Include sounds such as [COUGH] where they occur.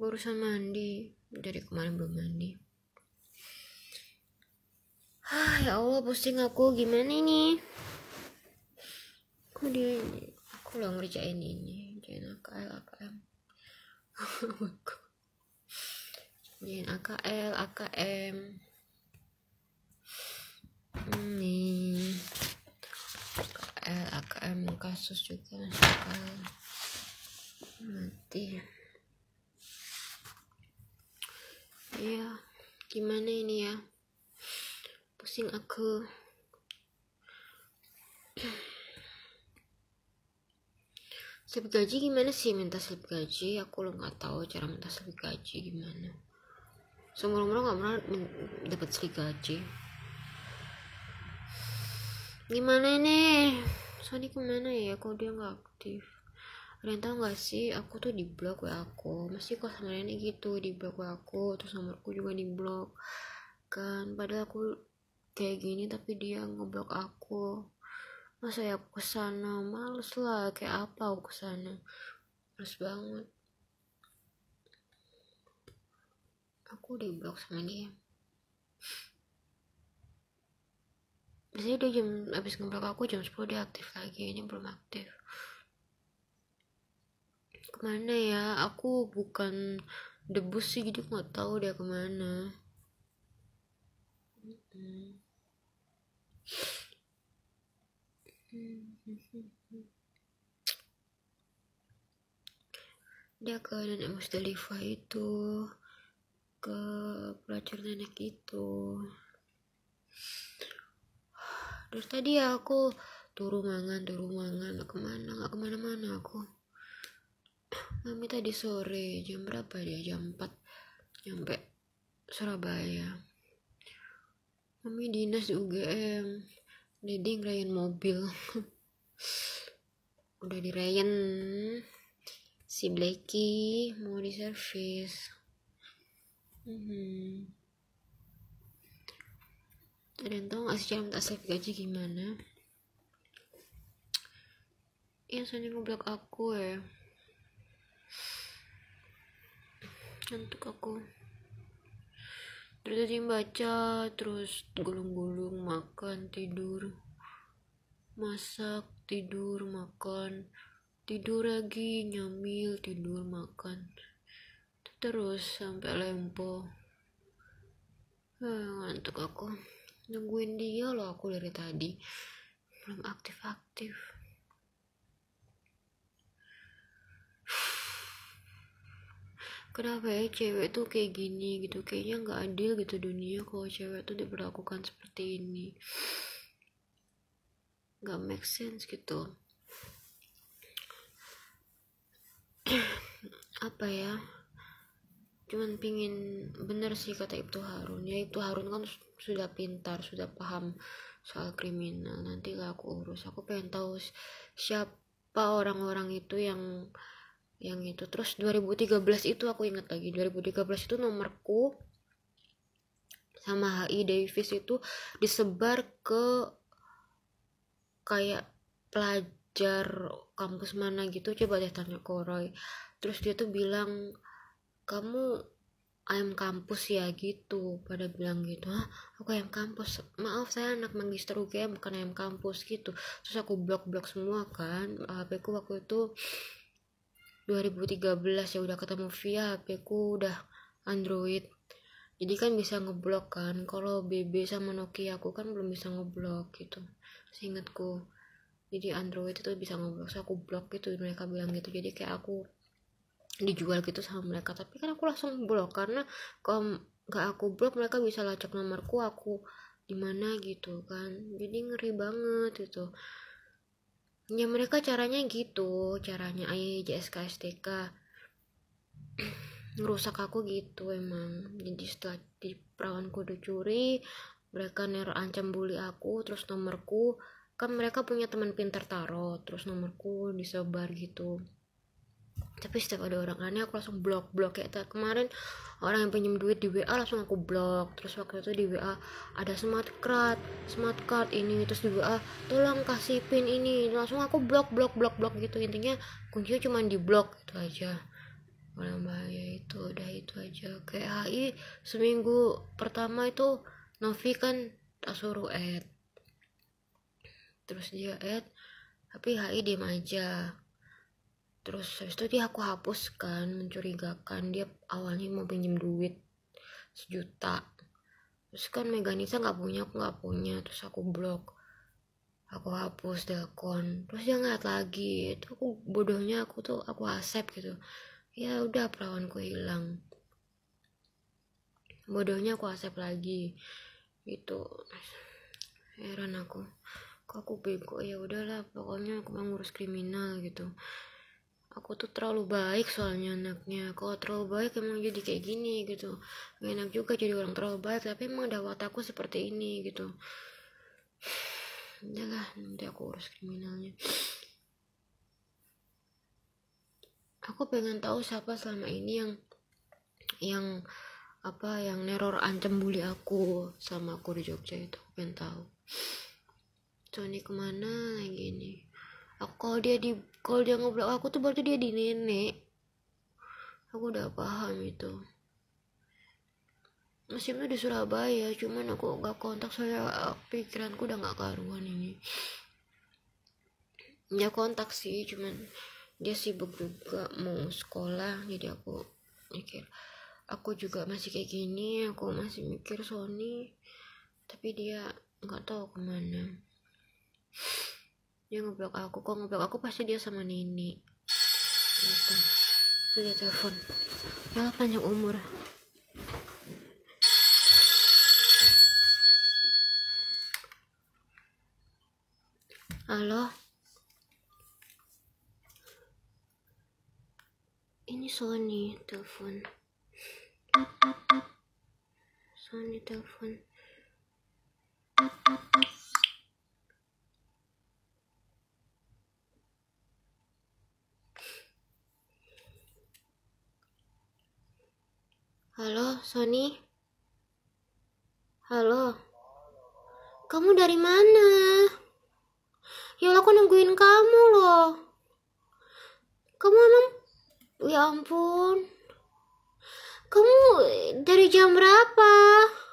Barusan mandi, dari kemarin belum mandi. Ah, ya Allah, pusing aku gimana ini? Aku di aku udah ngerjain ini, ngerjain AKL, AKM. [LAUGHS] Oh ngerjain AKL, AKM. Ini hmm, AKL, AKM kasus juga masih AKL. Mati. iya gimana ini ya pusing aku slip gaji gimana sih minta slip gaji aku lo nggak tahu cara minta slip gaji gimana Semua umur nggak pernah dapat slip gaji gimana ini Sony kemana ya kok dia nggak aktif kalian tau gak sih aku tuh di blog wa aku masih kok sama nenek gitu di blog wa aku terus nomorku juga di blog kan padahal aku kayak gini tapi dia ngeblok aku masa ya aku kesana males lah kayak apa aku kesana males banget aku di blok sama dia biasanya dia jam abis ngeblok aku jam sepuluh dia aktif lagi ini belum aktif mana ya aku bukan debus sih jadi nggak tahu dia kemana dia ke nenek Musdalifah itu ke pelacur nenek itu dari tadi ya aku turun mangan turun mangan gak kemana gak kemana-mana aku mami tadi sore jam berapa dia ya? jam 4 nyampe Surabaya mami dinas di UGM Dedi ngerayain mobil [LAUGHS] udah dirayain si Blacky mau di service hmm. ada yang tau gak sih cara minta save gaji gimana ya soalnya ngeblok aku ya ngantuk aku terus tadi baca terus gulung-gulung makan tidur masak tidur makan tidur lagi nyamil tidur makan terus sampai lempo eh, ngantuk aku nungguin dia loh aku dari tadi belum aktif-aktif kenapa ya cewek tuh kayak gini gitu kayaknya nggak adil gitu dunia kalau cewek tuh diperlakukan seperti ini nggak make sense gitu [CLEARS THROAT] apa ya cuman pingin bener sih kata Ibtu Harun ya Ibtu Harun kan sudah pintar sudah paham soal kriminal nanti lah aku urus aku pengen tahu siapa orang-orang itu yang yang itu terus 2013 itu aku inget lagi 2013 itu nomorku sama HI Davis itu disebar ke kayak pelajar kampus mana gitu coba deh tanya ke Roy terus dia tuh bilang kamu ayam kampus ya gitu pada bilang gitu ah aku ayam kampus maaf saya anak magister UGM bukan ayam kampus gitu terus aku blok blok semua kan HP ku waktu itu 2013 ya udah ketemu via HP ku udah Android jadi kan bisa ngeblok kan kalau BB sama Nokia aku kan belum bisa ngeblok gitu seingatku jadi Android itu bisa ngeblok so aku blok gitu mereka bilang gitu jadi kayak aku dijual gitu sama mereka tapi kan aku langsung blok karena kalau nggak aku blok mereka bisa lacak nomorku aku di mana gitu kan jadi ngeri banget itu ya mereka caranya gitu caranya jsk stk [CLEARS THROAT] ngerusak aku gitu emang jadi setelah di perawan kudu curi mereka neror ancam bully aku terus nomorku kan mereka punya teman pintar tarot terus nomorku disebar gitu tapi setiap ada orang aneh aku langsung blok blok kayak kemarin orang yang pinjam duit di WA langsung aku blok terus waktu itu di WA ada smart card smart card ini terus di WA tolong kasih pin ini langsung aku blok blok blok blok gitu intinya kuncinya cuma di blok itu aja malam bahaya itu udah itu aja kayak HI seminggu pertama itu Novi kan tak suruh add terus dia add tapi HI diem aja terus habis itu dia aku hapus kan mencurigakan dia awalnya mau pinjam duit sejuta terus kan Meganisa nggak punya aku nggak punya terus aku blok aku hapus telepon terus dia ngeliat lagi itu aku bodohnya aku tuh aku asep gitu ya udah perawanku hilang bodohnya aku asep lagi itu heran aku kok aku bego ya udahlah pokoknya aku mau ngurus kriminal gitu aku tuh terlalu baik soalnya anaknya kalau terlalu baik emang jadi kayak gini gitu gak enak juga jadi orang terlalu baik tapi emang ada watakku seperti ini gitu [SIGHS] udah lah nanti aku urus kriminalnya [SNIFFS] aku pengen tahu siapa selama ini yang yang apa yang neror ancam bully aku sama aku di Jogja itu aku pengen tahu Tony [SNIFFS] kemana lagi nih aku kalau dia di kalau dia ngobrol aku tuh berarti dia di nenek aku udah paham itu masih di Surabaya cuman aku gak kontak soalnya eh, pikiranku udah gak karuan ini dia kontak sih cuman dia sibuk juga mau sekolah jadi aku mikir aku juga masih kayak gini aku masih mikir Sony tapi dia nggak tahu kemana dia ngeblok aku kok ngeblok aku pasti dia sama Nini gitu dia telepon ya panjang umur halo ini Sony telepon Sony telepon Halo, Sony? Halo? Kamu dari mana? Ya Allah, aku nungguin kamu loh. Kamu emang... Ya ampun. Kamu dari jam berapa?